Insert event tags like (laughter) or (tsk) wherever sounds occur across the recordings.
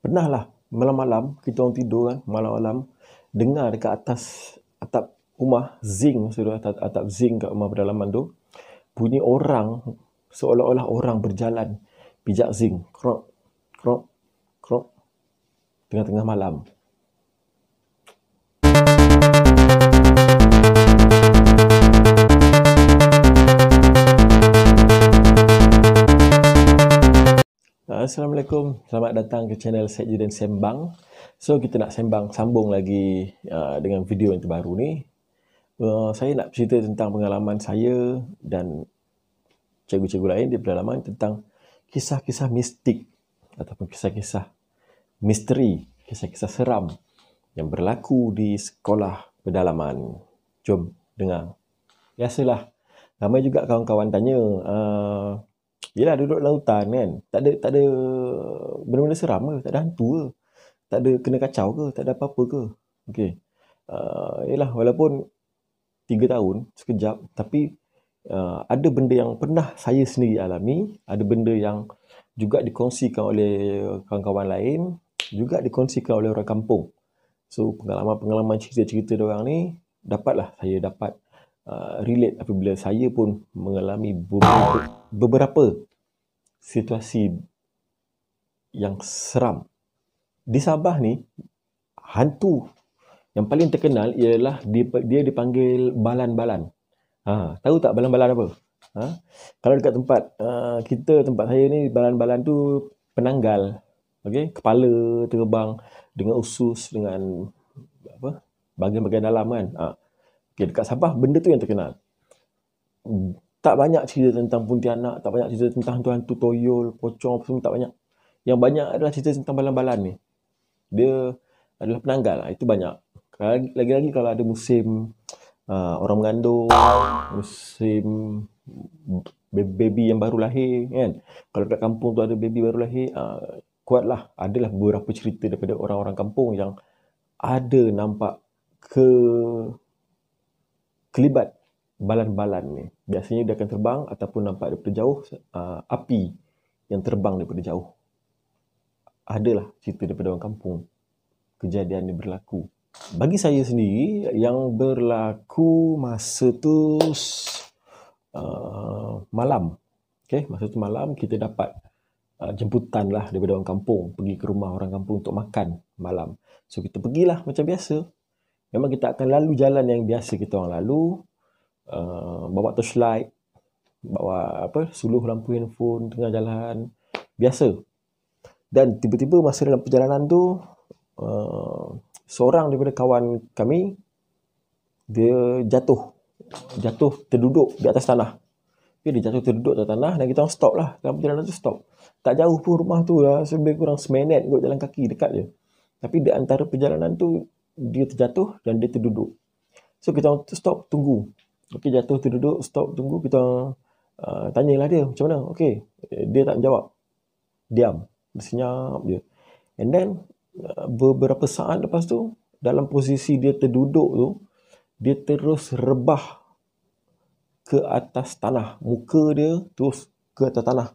Pernahlah malam-malam kita orang tidur kan malam-malam dengar dekat atas atap rumah zing suruh atap, atap zing kat rumah pedalaman tu bunyi orang seolah-olah orang berjalan pijak zing krok krok krok tengah-tengah malam Ah, Assalamualaikum. Selamat datang ke channel Sekji dan Sembang. So, kita nak sembang sambung lagi uh, dengan video yang terbaru ni. Uh, saya nak cerita tentang pengalaman saya dan cikgu-cikgu lain di pedalaman tentang kisah-kisah mistik ataupun kisah-kisah misteri, kisah-kisah seram yang berlaku di sekolah pedalaman. Jom dengar. Biasalah, ramai juga kawan-kawan tanya, uh, Yelah duduk lautan kan. Tak ada tak ada benda-benda seram ke, tak ada hantu ke. Tak ada kena kacau ke, tak ada apa-apa ke. Okey. Uh, yelah walaupun 3 tahun sekejap tapi uh, ada benda yang pernah saya sendiri alami, ada benda yang juga dikongsikan oleh kawan-kawan lain, juga dikongsikan oleh orang kampung. So pengalaman-pengalaman cerita-cerita orang ni dapatlah saya dapat Uh, relate apabila saya pun mengalami beberapa, beberapa situasi yang seram. Di Sabah ni hantu yang paling terkenal ialah dia, dia dipanggil balan-balan. Ha, tahu tak balan-balan apa? Ha? Kalau dekat tempat uh, kita tempat saya ni balan-balan tu penanggal. okay kepala terbang dengan usus dengan apa? bagian-bagian dalam kan. Uh, Okay, ya, dekat Sabah, benda tu yang terkenal. Tak banyak cerita tentang Puntianak, tak banyak cerita tentang hantu-hantu toyol, pocong, apa semua, tak banyak. Yang banyak adalah cerita tentang balan-balan ni. Dia adalah penanggal lah. Itu banyak. Kan, lagi-lagi kalau ada musim uh, orang mengandung, musim baby yang baru lahir kan. Kalau dekat kampung tu ada baby baru lahir, uh, kuatlah. Adalah beberapa cerita daripada orang-orang kampung yang ada nampak ke kelibat balan-balan ni biasanya dia akan terbang ataupun nampak daripada jauh uh, api yang terbang daripada jauh adalah cerita daripada orang kampung kejadian ni berlaku bagi saya sendiri yang berlaku masa tu uh, malam okay masa tu malam kita dapat uh, jemputan lah daripada orang kampung pergi ke rumah orang kampung untuk makan malam so kita pergilah macam biasa memang kita akan lalu jalan yang biasa kita orang lalu uh, bawa torchlight bawa apa suluh lampu handphone tengah jalan biasa dan tiba-tiba masa dalam perjalanan tu uh, seorang daripada kawan kami dia jatuh jatuh terduduk di atas tanah dia, dia jatuh terduduk di atas tanah dan kita orang stop lah dalam perjalanan tu stop tak jauh pun rumah tu lah sebenarnya kurang semenet, kot jalan kaki dekat je tapi di antara perjalanan tu dia terjatuh dan dia terduduk. So kita stop tunggu. Okey jatuh terduduk stop tunggu kita uh, tanyalah dia macam mana. Okey eh, dia tak jawab. Diam, bersenyap dia. And then uh, beberapa saat lepas tu dalam posisi dia terduduk tu dia terus rebah ke atas tanah. Muka dia terus ke atas tanah.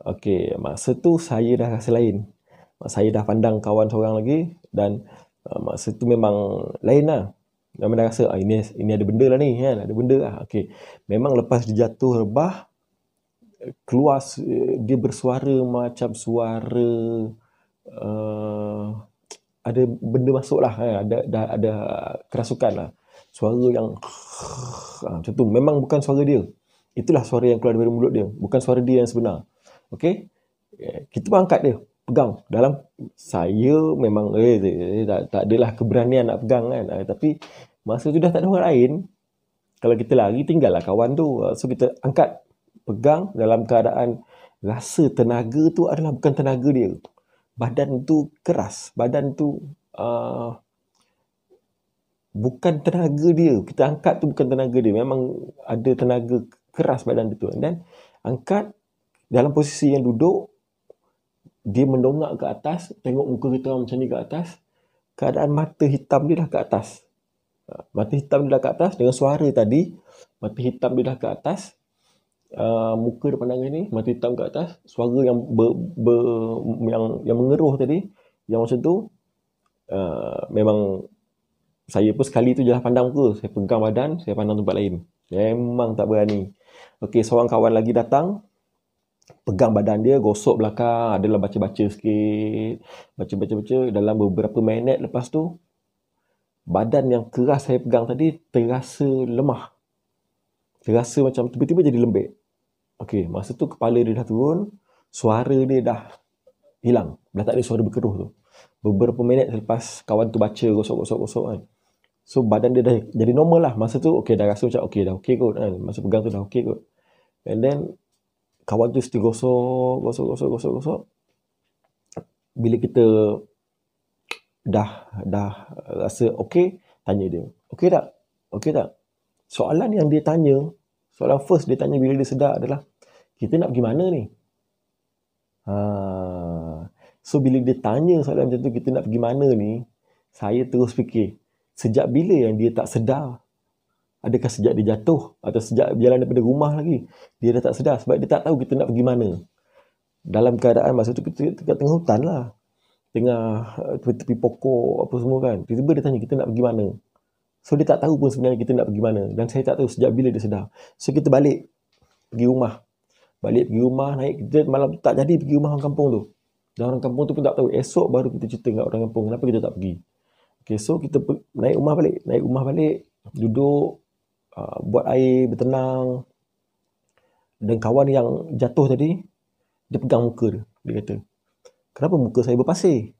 Okey, masa tu saya dah rasa lain. Saya dah pandang kawan seorang lagi dan Uh, masa tu memang lain lah. Memang dah rasa, ah, ini, ini ada benda lah ni, kan? ada benda lah. Okay. Memang lepas dia jatuh rebah, keluar, dia bersuara macam suara, uh, ada benda masuk lah, kan? ada, dah, ada kerasukan lah. Suara yang ha, macam tu. Memang bukan suara dia. Itulah suara yang keluar dari mulut dia. Bukan suara dia yang sebenar. Okay? Eh, kita pun angkat dia pegang dalam saya memang eh, eh, eh tak, tak adalah keberanian nak pegang kan eh, tapi masa tu dah tak ada orang lain kalau kita lari tinggallah kawan tu eh, so kita angkat pegang dalam keadaan rasa tenaga tu adalah bukan tenaga dia badan tu keras badan tu uh, bukan tenaga dia kita angkat tu bukan tenaga dia memang ada tenaga keras badan dia tu dan angkat dalam posisi yang duduk dia mendongak ke atas, tengok muka kita orang macam ni ke atas, keadaan mata hitam dia dah ke atas. Ha, mata hitam dia dah ke atas dengan suara tadi, mata hitam dia dah ke atas, uh, muka dia pandang ni, mata hitam ke atas, suara yang ber, ber, yang, yang mengeruh tadi, yang macam tu, uh, memang saya pun sekali tu je lah pandang muka, saya pegang badan, saya pandang tempat lain. Memang tak berani. Okey, seorang kawan lagi datang, pegang badan dia gosok belakang adalah baca-baca sikit baca-baca-baca dalam beberapa minit lepas tu badan yang keras saya pegang tadi terasa lemah terasa macam tiba-tiba jadi lembek okey masa tu kepala dia dah turun suara dia dah hilang dah tak ada suara berkeruh tu beberapa minit selepas kawan tu baca gosok-gosok-gosok kan so badan dia dah jadi normal lah masa tu okey dah rasa macam okey dah okey kot kan masa pegang tu dah okey kot and then kawat tu mesti gosok, gosok, gosok, gosok, gosok. Bila kita dah dah rasa okey, tanya dia. Okey tak? Okey tak? Soalan yang dia tanya, soalan first dia tanya bila dia sedar adalah kita nak pergi mana ni? Ha. So bila dia tanya soalan macam tu kita nak pergi mana ni, saya terus fikir sejak bila yang dia tak sedar Adakah sejak dia jatuh atau sejak berjalan daripada rumah lagi dia dah tak sedar sebab dia tak tahu kita nak pergi mana. Dalam keadaan masa tu kita dekat tengah hutan lah. Tengah eh, tepi, tepi pokok apa semua kan. Tiba-tiba dia tanya kita nak pergi mana. So dia tak tahu pun sebenarnya kita nak pergi mana dan saya tak tahu sejak bila dia sedar. So kita balik pergi rumah. Balik pergi rumah naik kita malam tu tak jadi pergi rumah orang kampung tu. Dan orang kampung tu pun tak tahu esok baru kita cerita dengan orang kampung kenapa kita tak pergi. Okay, so kita naik rumah balik, naik rumah balik, duduk Uh, buat air, bertenang. Dan kawan yang jatuh tadi, dia pegang muka dia. Dia kata, kenapa muka saya berpasir?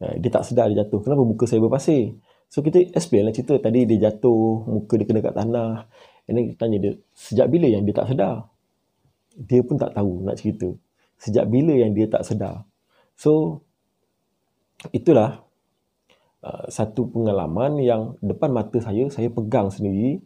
Eh, dia tak sedar dia jatuh. Kenapa muka saya berpasir? So kita explain lah cerita. Tadi dia jatuh, muka dia kena kat tanah. And then kita tanya dia, sejak bila yang dia tak sedar? Dia pun tak tahu nak cerita. Sejak bila yang dia tak sedar? So, itulah Uh, satu pengalaman yang depan mata saya, saya pegang sendiri.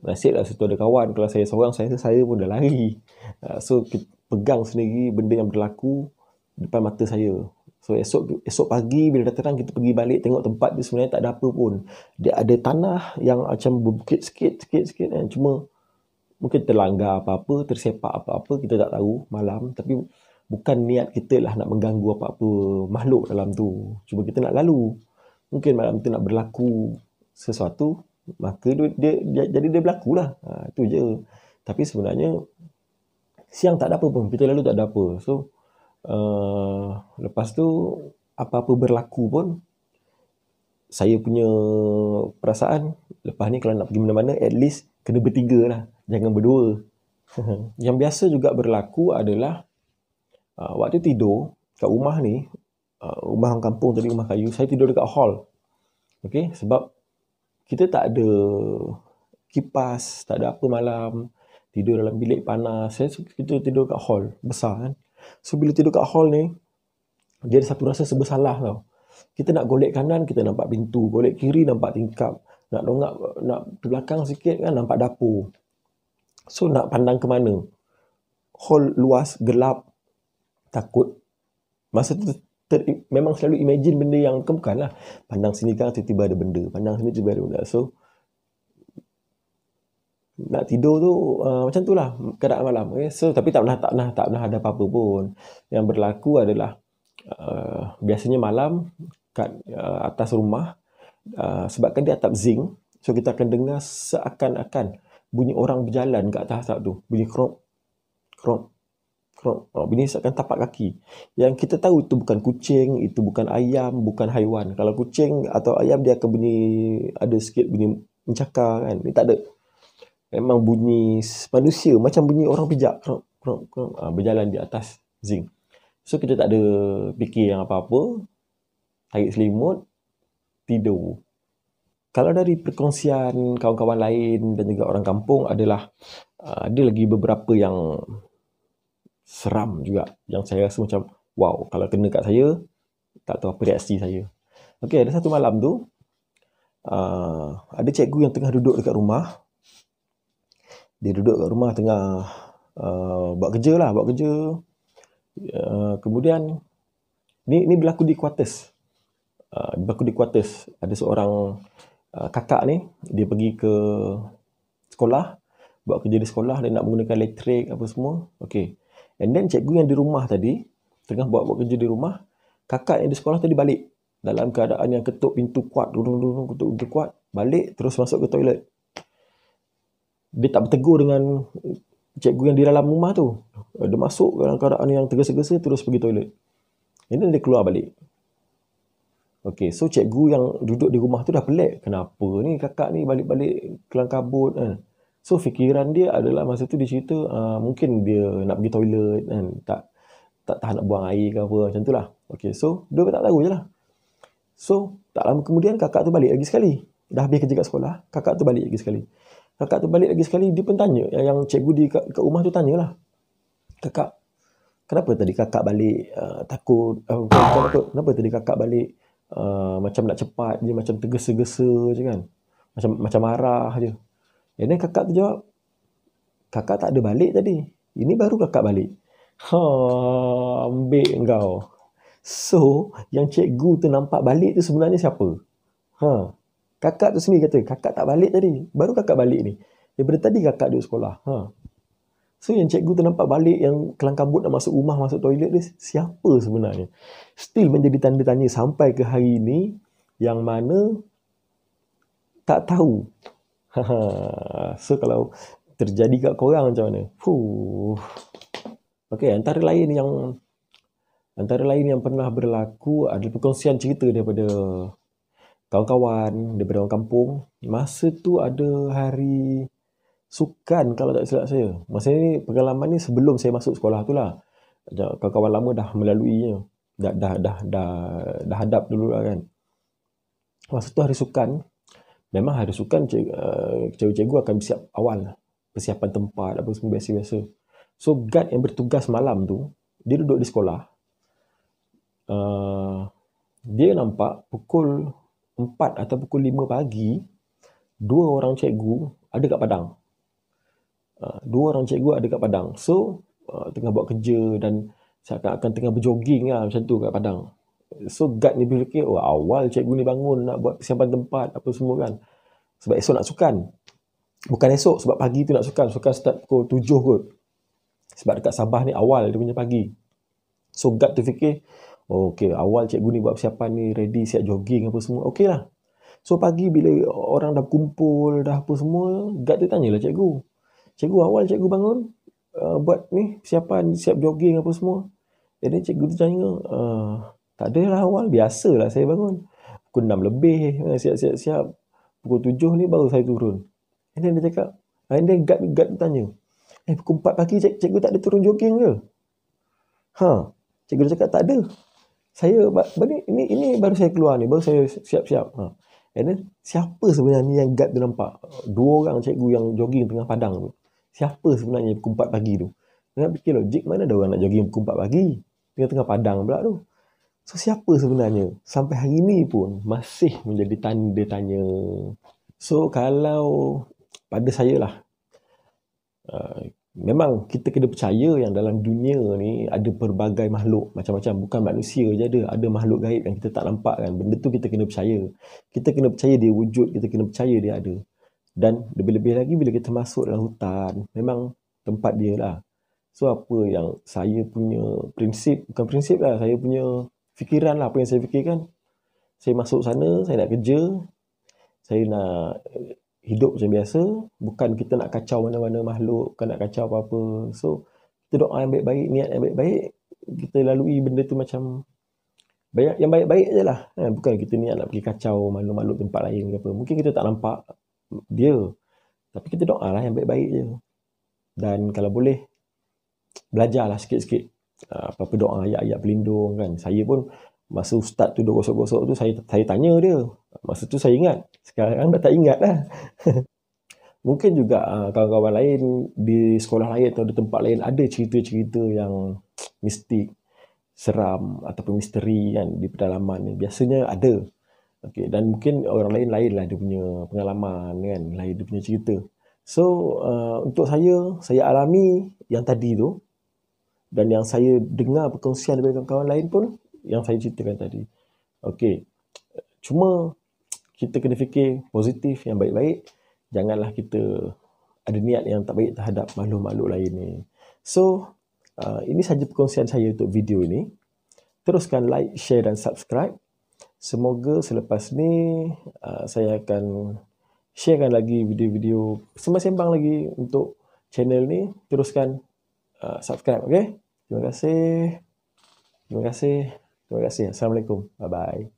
Nasiblah situ ada kawan. Kalau saya seorang, saya rasa saya pun dah lari. Uh, so, pegang sendiri benda yang berlaku depan mata saya. So, esok esok pagi bila dah terang, kita pergi balik tengok tempat dia sebenarnya tak ada apa pun. Dia ada tanah yang macam berbukit sikit, sikit, sikit. Eh. Cuma mungkin terlanggar apa-apa, tersepak apa-apa, kita tak tahu malam. Tapi bukan niat kita lah nak mengganggu apa-apa makhluk dalam tu. Cuma kita nak lalu mungkin malam tu nak berlaku sesuatu maka dia, dia, dia jadi dia berlakulah ha itu je tapi sebenarnya siang tak ada apa pun kita lalu tak ada apa so uh, lepas tu apa-apa berlaku pun saya punya perasaan lepas ni kalau nak pergi mana-mana at least kena bertiga lah jangan berdua (laughs) yang biasa juga berlaku adalah uh, waktu tidur kat rumah ni uh, rumah orang kampung tadi rumah kayu saya tidur dekat hall okey sebab kita tak ada kipas tak ada apa malam tidur dalam bilik panas saya kita tidur dekat hall besar kan so bila tidur dekat hall ni dia ada satu rasa sebesalah tau kita nak golek kanan kita nampak pintu golek kiri nampak tingkap nak dongak nak ke belakang sikit kan nampak dapur so nak pandang ke mana hall luas gelap takut masa tu ter, memang selalu imagine benda yang kan bukan lah pandang sini kan tiba-tiba ada benda pandang sini tiba-tiba ada benda so nak tidur tu uh, macam tu lah keadaan malam okay? so tapi tak pernah tak pernah tak pernah ada apa-apa pun yang berlaku adalah uh, biasanya malam kat uh, atas rumah uh, sebabkan dia atap zinc so kita akan dengar seakan-akan bunyi orang berjalan kat atas atap tu bunyi krok krok makhluk. Ah, Binasa akan tapak kaki. Yang kita tahu itu bukan kucing, itu bukan ayam, bukan haiwan. Kalau kucing atau ayam dia akan bunyi ada sikit bunyi mencakar kan. Ini tak ada. Memang bunyi manusia macam bunyi orang pijak krok krok krok ah, berjalan di atas zinc. So kita tak ada fikir yang apa-apa. Tarik selimut tidur. Kalau dari perkongsian kawan-kawan lain dan juga orang kampung adalah ah, ada lagi beberapa yang seram juga yang saya rasa macam wow kalau kena kat saya tak tahu apa reaksi saya Okay, ada satu malam tu uh, ada cikgu yang tengah duduk dekat rumah dia duduk dekat rumah tengah uh, buat kerja lah buat kerja uh, kemudian ni ni berlaku di quarters uh, berlaku di quarters ada seorang uh, kakak ni dia pergi ke sekolah buat kerja di sekolah dia nak menggunakan elektrik apa semua okey And then cikgu yang di rumah tadi, tengah buat-buat kerja di rumah, kakak yang di sekolah tadi balik. Dalam keadaan yang ketuk pintu kuat, dudung-dudung ketuk pintu kuat, balik terus masuk ke toilet. Dia tak bertegur dengan cikgu yang di dalam rumah tu. Dia masuk dalam keadaan yang tergesa-gesa terus pergi toilet. And then dia keluar balik. Okay, so cikgu yang duduk di rumah tu dah pelik. Kenapa ni kakak ni balik-balik kelang kabut? Eh? So fikiran dia adalah masa tu di situ uh, ah, mungkin dia nak pergi toilet kan tak tak tahan nak buang air ke apa macam itulah. Okay so dia pun tak tahu je lah. So tak lama kemudian kakak tu balik lagi sekali. Dah habis kerja kat sekolah, kakak tu balik lagi sekali. Kakak tu balik lagi sekali dia pun tanya yang, yang cikgu di kat, kat rumah tu tanyalah. Kakak kenapa tadi kakak balik uh, takut uh, ah, kenapa, kenapa, kenapa tadi kakak balik uh, macam nak cepat je macam tergesa-gesa je kan. Macam macam marah je. And then kakak tu jawab, kakak tak ada balik tadi. Ini baru kakak balik. Ha, ambil engkau. So, yang cikgu tu nampak balik tu sebenarnya siapa? Ha, kakak tu sendiri kata, kakak tak balik tadi. Baru kakak balik ni. Daripada tadi kakak duduk sekolah. Ha. So, yang cikgu tu nampak balik yang kelangkabut nak masuk rumah, masuk toilet ni, siapa sebenarnya? Still menjadi tanda tanya sampai ke hari ni yang mana tak tahu (laughs) so kalau terjadi kat korang macam mana? Fuh. Okay, antara lain yang antara lain yang pernah berlaku adalah perkongsian cerita daripada kawan-kawan daripada orang kampung. Masa tu ada hari sukan kalau tak silap saya. Masa ni pengalaman ni sebelum saya masuk sekolah tu lah. Kawan-kawan lama dah melaluinya. Dah, dah, dah, dah, dah hadap dulu lah kan. Masa tu hari sukan, memang hari sukan eh, cikgu-cikgu uh, akan siap awal persiapan tempat apa semua biasa-biasa so guard yang bertugas malam tu dia duduk di sekolah uh, dia nampak pukul 4 atau pukul 5 pagi dua orang cikgu ada kat padang uh, dua orang cikgu ada kat padang so uh, tengah buat kerja dan seakan-akan tengah berjoging lah macam tu kat padang So guard ni pun fikir, oh, awal cikgu ni bangun nak buat persiapan tempat apa semua kan. Sebab esok nak sukan. Bukan esok, sebab pagi tu nak sukan. Sukan start pukul tujuh kot. Sebab dekat Sabah ni awal dia punya pagi. So guard tu fikir, oh, okay, awal cikgu ni buat persiapan ni, ready siap jogging apa semua, okay lah. So pagi bila orang dah kumpul, dah apa semua, guard tu tanyalah cikgu. Cikgu awal cikgu bangun, uh, buat ni persiapan, siap jogging apa semua. Jadi eh, cikgu tu tanya, uh, tak ada lah awal. Biasalah saya bangun. Pukul 6 lebih. Eh, siap-siap-siap. Pukul 7 ni baru saya turun. And then dia cakap. And then guard, guard tanya. Eh pukul 4 pagi cik, cikgu tak ada turun jogging ke? Ha. Cikgu dia cakap tak ada. Saya ini, ini, ini baru saya keluar ni. Baru saya siap-siap. Ha. And then siapa sebenarnya yang guard tu nampak? Dua orang cikgu yang jogging tengah padang tu. Siapa sebenarnya pukul 4 pagi tu? Saya fikir logik mana ada orang nak jogging pukul 4 pagi? Tengah-tengah padang pula tu. So siapa sebenarnya? Sampai hari ini pun masih menjadi tanda tanya. So kalau pada saya lah. Uh, memang kita kena percaya yang dalam dunia ni ada pelbagai makhluk macam-macam bukan manusia je ada ada makhluk gaib yang kita tak nampak kan benda tu kita kena percaya kita kena percaya dia wujud kita kena percaya dia ada dan lebih-lebih lagi bila kita masuk dalam hutan memang tempat dia lah so apa yang saya punya prinsip bukan prinsip lah saya punya fikiran lah apa yang saya fikirkan. Saya masuk sana, saya nak kerja, saya nak eh, hidup macam biasa. Bukan kita nak kacau mana-mana makhluk, bukan nak kacau apa-apa. So, kita doa yang baik-baik, niat yang baik-baik, kita lalui benda tu macam banyak yang baik-baik je lah. Ha, bukan kita niat nak pergi kacau makhluk-makhluk tempat lain ke apa. Mungkin kita tak nampak dia. Tapi kita doa lah yang baik-baik je. Dan kalau boleh, belajarlah sikit-sikit Ah, apa-apa doa ayat-ayat pelindung kan saya pun masa ustaz tu gosok-gosok tu saya saya tanya dia masa tu saya ingat sekarang dah tak ingat lah (laughs) mungkin juga uh, kawan-kawan lain di sekolah lain atau di tempat lain ada cerita-cerita yang (tsk) mistik seram ataupun misteri kan di pedalaman ni biasanya ada okay. dan mungkin orang lain lain lah dia punya pengalaman kan lain dia punya cerita so uh, untuk saya saya alami yang tadi tu dan yang saya dengar perkongsian daripada kawan-kawan lain pun yang saya ceritakan tadi. Okey. Cuma kita kena fikir positif yang baik-baik. Janganlah kita ada niat yang tak baik terhadap makhluk-makhluk lain ni. So, uh, ini saja perkongsian saya untuk video ini. Teruskan like, share dan subscribe. Semoga selepas ni uh, saya akan sharekan lagi video-video sembang-sembang lagi untuk channel ni. Teruskan Uh, subscribe okay? terima kasih terima kasih terima kasih assalamualaikum bye bye